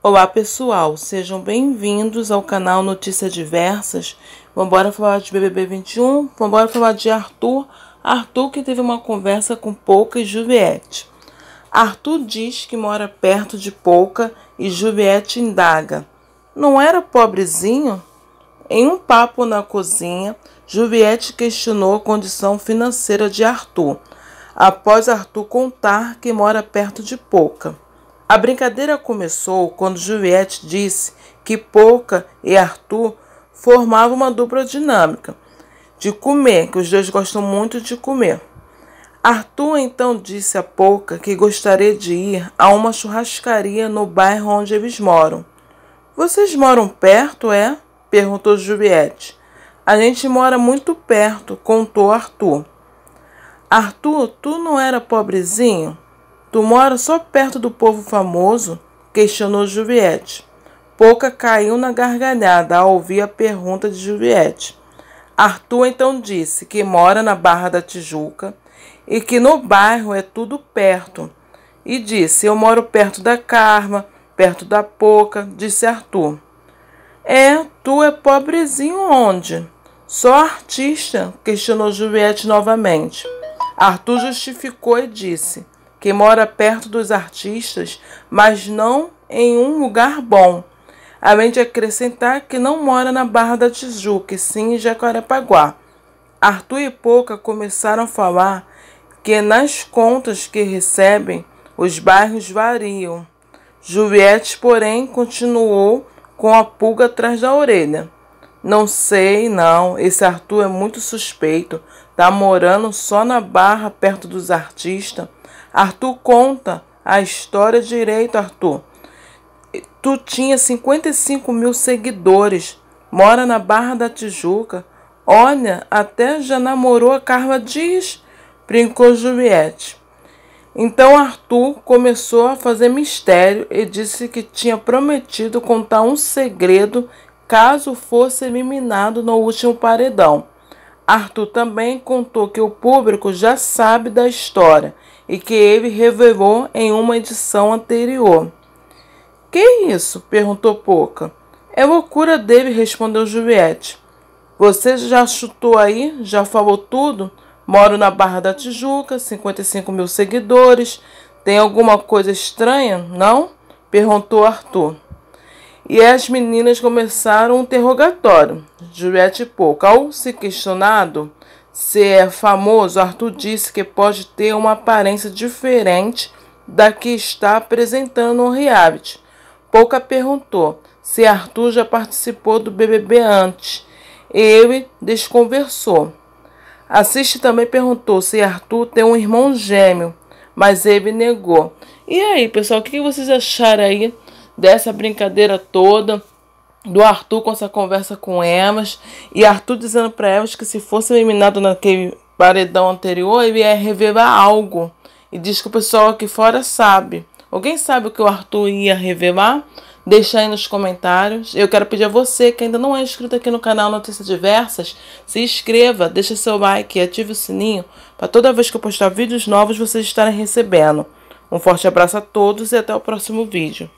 Olá pessoal, sejam bem-vindos ao canal Notícias Diversas. Vamos embora falar de BBB 21, vamos embora falar de Arthur. Arthur que teve uma conversa com Pouca e Juliette. Arthur diz que mora perto de Pouca e Juliette indaga. Não era pobrezinho? Em um papo na cozinha, Juliette questionou a condição financeira de Arthur, após Arthur contar que mora perto de Pouca. A brincadeira começou quando Juliette disse que Pouca e Arthur formavam uma dupla dinâmica de comer, que os dois gostam muito de comer. Arthur então disse a Pouca que gostaria de ir a uma churrascaria no bairro onde eles moram. Vocês moram perto, é? perguntou Juliette. A gente mora muito perto, contou Arthur. Arthur, tu não era pobrezinho? Tu mora só perto do povo famoso? questionou Juliette. Pouca caiu na gargalhada ao ouvir a pergunta de Juliette. Arthur então disse que mora na Barra da Tijuca e que no bairro é tudo perto. E disse: Eu moro perto da Carma, perto da Poca, disse Arthur. É, tu é pobrezinho onde? Só artista? questionou Juliette novamente. Arthur justificou e disse: que mora perto dos artistas, mas não em um lugar bom. Além de acrescentar que não mora na Barra da Tijuca, e sim em Jacarepaguá. Arthur e Pouca começaram a falar que nas contas que recebem, os bairros variam. Juliette, porém, continuou com a pulga atrás da orelha. Não sei, não. Esse Arthur é muito suspeito. Tá morando só na barra perto dos artistas. Arthur conta a história direito, Arthur. Tu tinha 55 mil seguidores, mora na Barra da Tijuca. Olha, até já namorou a Carla Dias, brincou Juliette. Então Arthur começou a fazer mistério e disse que tinha prometido contar um segredo caso fosse eliminado no último paredão. Arthur também contou que o público já sabe da história e que ele revelou em uma edição anterior. Que isso? perguntou Poca. É loucura dele, respondeu Juliette. Você já chutou aí? Já falou tudo? Moro na Barra da Tijuca, 55 mil seguidores. Tem alguma coisa estranha? Não? perguntou Arthur. E as meninas começaram um interrogatório. Juliette Pouco. Ao se questionado se é famoso, Arthur disse que pode ter uma aparência diferente da que está apresentando no reality. Pouca perguntou se Arthur já participou do BBB antes. Ele desconversou. Assiste também perguntou se Arthur tem um irmão gêmeo, mas ele negou. E aí, pessoal, o que vocês acharam aí dessa brincadeira toda? do Arthur com essa conversa com Emas e Arthur dizendo para Emas que se fosse eliminado naquele paredão anterior, ele ia revelar algo. E diz que o pessoal aqui fora sabe. Alguém sabe o que o Arthur ia revelar? Deixa aí nos comentários. Eu quero pedir a você que ainda não é inscrito aqui no canal Notícias Diversas, se inscreva, deixa seu like e ative o sininho para toda vez que eu postar vídeos novos vocês estarem recebendo. Um forte abraço a todos e até o próximo vídeo.